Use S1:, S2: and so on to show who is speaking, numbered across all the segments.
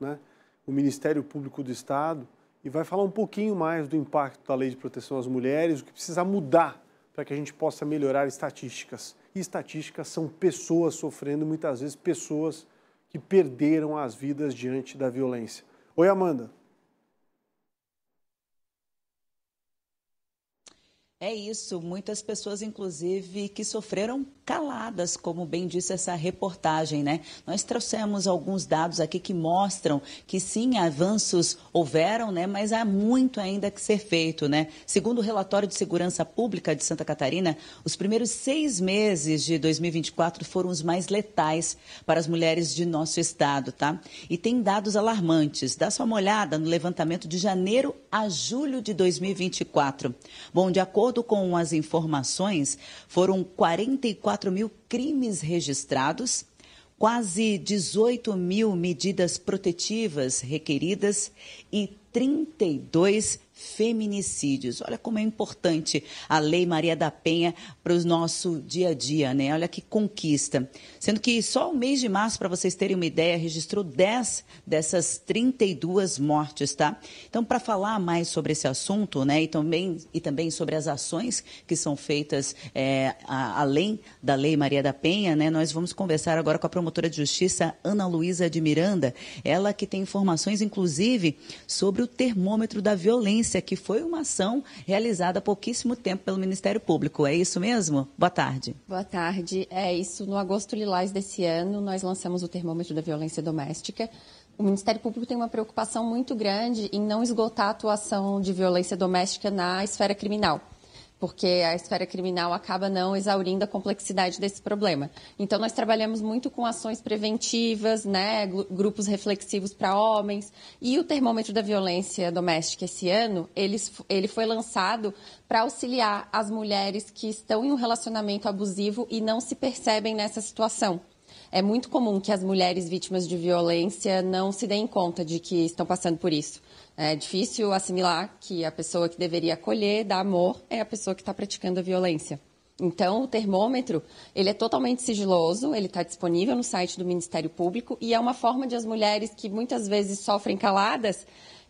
S1: né, o Ministério Público do Estado, e vai falar um pouquinho mais do impacto da Lei de Proteção às Mulheres, o que precisa mudar para que a gente possa melhorar estatísticas. E estatísticas são pessoas sofrendo, muitas vezes pessoas que perderam as vidas diante da violência. Oi, Amanda.
S2: É isso, muitas pessoas, inclusive, que sofreram caladas, como bem disse essa reportagem, né? Nós trouxemos alguns dados aqui que mostram que sim, avanços houveram, né? Mas há muito ainda que ser feito, né? Segundo o relatório de segurança pública de Santa Catarina, os primeiros seis meses de 2024 foram os mais letais para as mulheres de nosso estado, tá? E tem dados alarmantes. Dá só uma olhada no levantamento de janeiro a julho de 2024. Bom, de acordo acordo com as informações, foram 44 mil crimes registrados, quase 18 mil medidas protetivas requeridas e 32 feminicídios. Olha como é importante a Lei Maria da Penha para o nosso dia a dia, né? Olha que conquista. Sendo que só o mês de março, para vocês terem uma ideia, registrou 10 dessas 32 mortes, tá? Então, para falar mais sobre esse assunto, né, e também, e também sobre as ações que são feitas é, a, além da Lei Maria da Penha, né, nós vamos conversar agora com a promotora de justiça Ana Luísa de Miranda, ela que tem informações, inclusive, sobre o termômetro da violência, que foi uma ação realizada há pouquíssimo tempo pelo Ministério Público. É isso mesmo? Boa tarde.
S3: Boa tarde. É isso. No agosto lilás desse ano, nós lançamos o termômetro da violência doméstica. O Ministério Público tem uma preocupação muito grande em não esgotar a atuação de violência doméstica na esfera criminal porque a esfera criminal acaba não exaurindo a complexidade desse problema. Então, nós trabalhamos muito com ações preventivas, né, grupos reflexivos para homens, e o termômetro da violência doméstica esse ano, ele, ele foi lançado para auxiliar as mulheres que estão em um relacionamento abusivo e não se percebem nessa situação é muito comum que as mulheres vítimas de violência não se deem conta de que estão passando por isso. É difícil assimilar que a pessoa que deveria acolher, dar amor, é a pessoa que está praticando a violência. Então, o termômetro, ele é totalmente sigiloso, ele está disponível no site do Ministério Público e é uma forma de as mulheres que muitas vezes sofrem caladas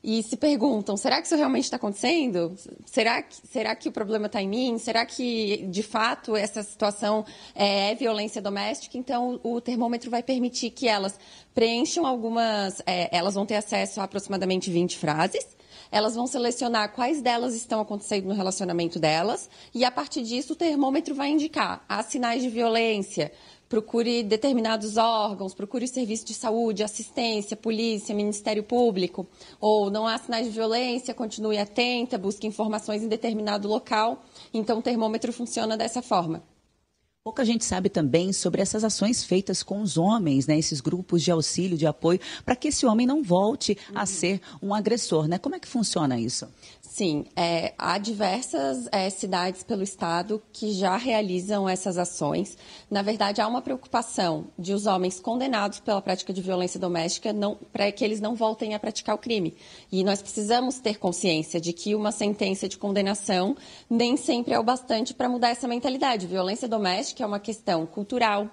S3: e se perguntam: será que isso realmente está acontecendo? Será que, será que o problema está em mim? Será que, de fato, essa situação é, é violência doméstica? Então, o termômetro vai permitir que elas preencham algumas. É, elas vão ter acesso a aproximadamente 20 frases elas vão selecionar quais delas estão acontecendo no relacionamento delas e a partir disso o termômetro vai indicar há sinais de violência, procure determinados órgãos, procure o serviço de saúde, assistência, polícia, Ministério Público, ou não há sinais de violência, continue atenta, busque informações em determinado local. Então, o termômetro funciona dessa forma.
S2: Pouca gente sabe também sobre essas ações feitas com os homens, né? Esses grupos de auxílio, de apoio, para que esse homem não volte uhum. a ser um agressor, né? Como é que funciona isso? Sim, é, há
S3: diversas é, cidades pelo estado que já realizam essas ações. Na verdade, há uma preocupação de os homens condenados pela prática de violência doméstica para que eles não voltem a praticar o crime. E nós precisamos ter consciência de que uma sentença de condenação nem sempre é o bastante para mudar essa mentalidade. Violência doméstica é uma questão cultural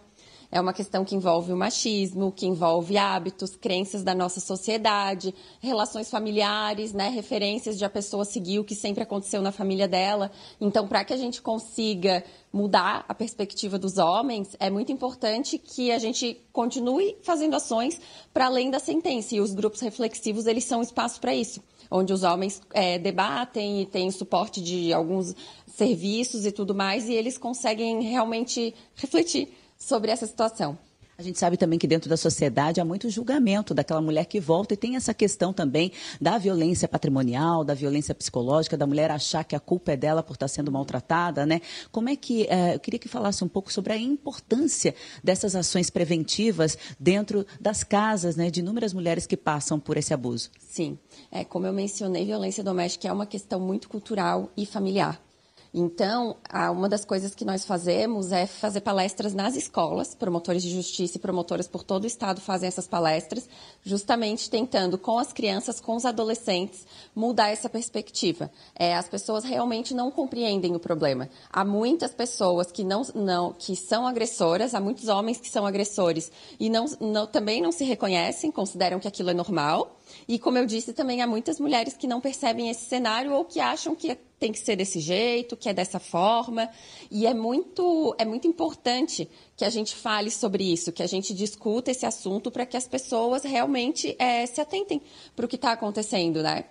S3: é uma questão que envolve o machismo, que envolve hábitos, crenças da nossa sociedade, relações familiares, né? Referências de a pessoa seguir o que sempre aconteceu na família dela. Então, para que a gente consiga mudar a perspectiva dos homens, é muito importante que a gente continue fazendo ações para além da sentença. E os grupos reflexivos, eles são espaço para isso, onde os homens é, debatem e têm suporte de alguns serviços e tudo mais, e eles conseguem realmente refletir
S2: sobre essa situação. A gente sabe também que dentro da sociedade há muito julgamento daquela mulher que volta e tem essa questão também da violência patrimonial, da violência psicológica, da mulher achar que a culpa é dela por estar sendo maltratada, né? Como é que eh, eu queria que falasse um pouco sobre a importância dessas ações preventivas dentro das casas, né, de inúmeras mulheres que passam por esse abuso? Sim,
S3: é como eu mencionei, violência doméstica é uma questão muito cultural e familiar. Então, uma das coisas que nós fazemos é fazer palestras nas escolas, promotores de justiça e promotoras por todo o estado fazem essas palestras, justamente tentando, com as crianças, com os adolescentes, mudar essa perspectiva. É, as pessoas realmente não compreendem o problema. Há muitas pessoas que, não, não, que são agressoras, há muitos homens que são agressores e não, não, também não se reconhecem, consideram que aquilo é normal. E, como eu disse, também há muitas mulheres que não percebem esse cenário ou que acham que é tem que ser desse jeito, que é dessa forma. E é muito, é muito importante que a gente fale sobre isso, que a gente discuta esse assunto para que as pessoas realmente é, se atentem para o que está acontecendo, né?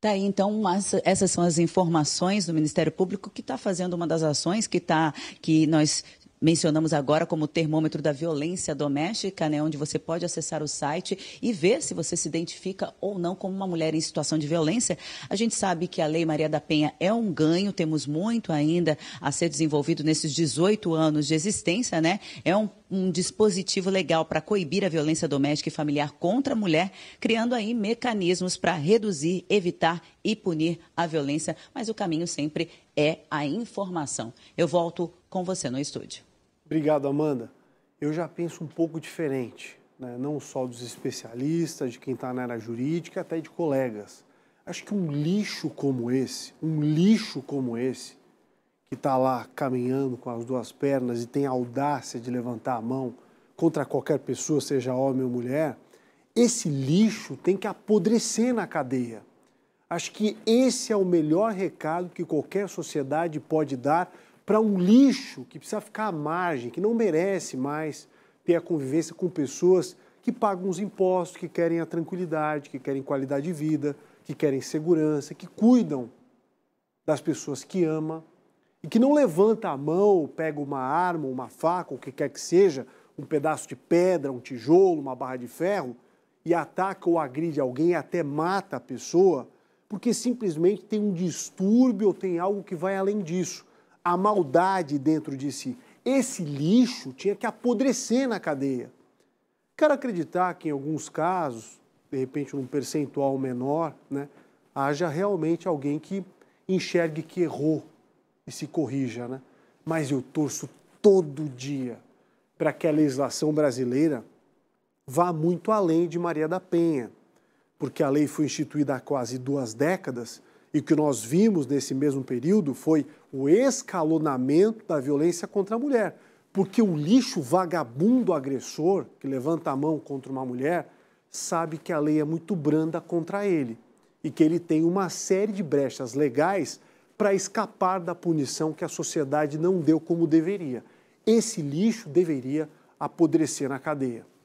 S2: Tá aí, então, as, essas são as informações do Ministério Público que está fazendo uma das ações que, tá, que nós mencionamos agora como termômetro da violência doméstica, né, onde você pode acessar o site e ver se você se identifica ou não como uma mulher em situação de violência. A gente sabe que a Lei Maria da Penha é um ganho, temos muito ainda a ser desenvolvido nesses 18 anos de existência, né? É um, um dispositivo legal para coibir a violência doméstica e familiar contra a mulher, criando aí mecanismos para reduzir, evitar e punir a violência, mas o caminho sempre é a informação. Eu volto com você no estúdio. Obrigado, Amanda. Eu já penso um pouco diferente, né? não só dos especialistas, de
S1: quem está na área jurídica, até de colegas. Acho que um lixo como esse, um lixo como esse, que está lá caminhando com as duas pernas e tem a audácia de levantar a mão contra qualquer pessoa, seja homem ou mulher, esse lixo tem que apodrecer na cadeia. Acho que esse é o melhor recado que qualquer sociedade pode dar para um lixo que precisa ficar à margem, que não merece mais ter a convivência com pessoas que pagam os impostos, que querem a tranquilidade, que querem qualidade de vida, que querem segurança, que cuidam das pessoas que ama e que não levanta a mão, pega uma arma, uma faca, o que quer que seja, um pedaço de pedra, um tijolo, uma barra de ferro e ataca ou agride alguém, até mata a pessoa, porque simplesmente tem um distúrbio ou tem algo que vai além disso a maldade dentro de si. Esse lixo tinha que apodrecer na cadeia. Quero acreditar que, em alguns casos, de repente num percentual menor, né, haja realmente alguém que enxergue que errou e se corrija. Né? Mas eu torço todo dia para que a legislação brasileira vá muito além de Maria da Penha, porque a lei foi instituída há quase duas décadas e o que nós vimos nesse mesmo período foi o escalonamento da violência contra a mulher. Porque o lixo vagabundo agressor que levanta a mão contra uma mulher sabe que a lei é muito branda contra ele e que ele tem uma série de brechas legais para escapar da punição que a sociedade não deu como deveria. Esse lixo deveria apodrecer na cadeia.